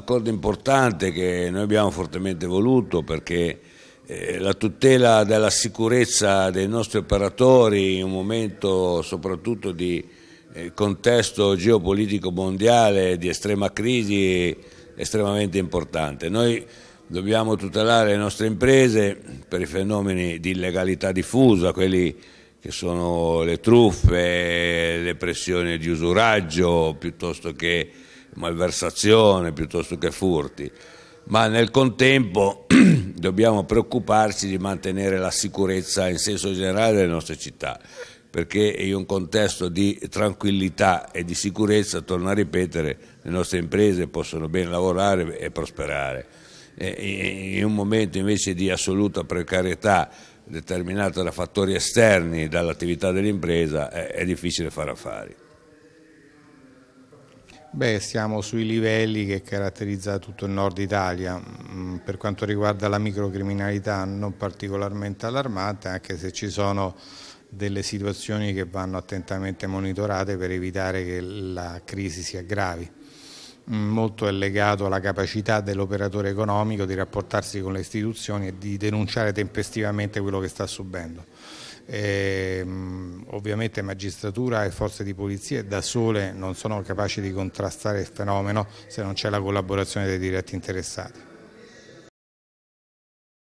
accordo importante che noi abbiamo fortemente voluto perché eh, la tutela della sicurezza dei nostri operatori in un momento soprattutto di eh, contesto geopolitico mondiale di estrema crisi è estremamente importante. Noi dobbiamo tutelare le nostre imprese per i fenomeni di illegalità diffusa, quelli che sono le truffe, le pressioni di usuraggio piuttosto che malversazione piuttosto che furti, ma nel contempo dobbiamo preoccuparci di mantenere la sicurezza in senso generale delle nostre città, perché in un contesto di tranquillità e di sicurezza, torno a ripetere, le nostre imprese possono ben lavorare e prosperare. E in un momento invece di assoluta precarietà determinata da fattori esterni dall'attività dell'impresa è difficile fare affari. Beh, siamo sui livelli che caratterizza tutto il nord Italia. Mm, per quanto riguarda la microcriminalità non particolarmente allarmante, anche se ci sono delle situazioni che vanno attentamente monitorate per evitare che la crisi si aggravi. Mm, molto è legato alla capacità dell'operatore economico di rapportarsi con le istituzioni e di denunciare tempestivamente quello che sta subendo. E, ehm, ovviamente magistratura e forze di polizia da sole non sono capaci di contrastare il fenomeno se non c'è la collaborazione dei diretti interessati.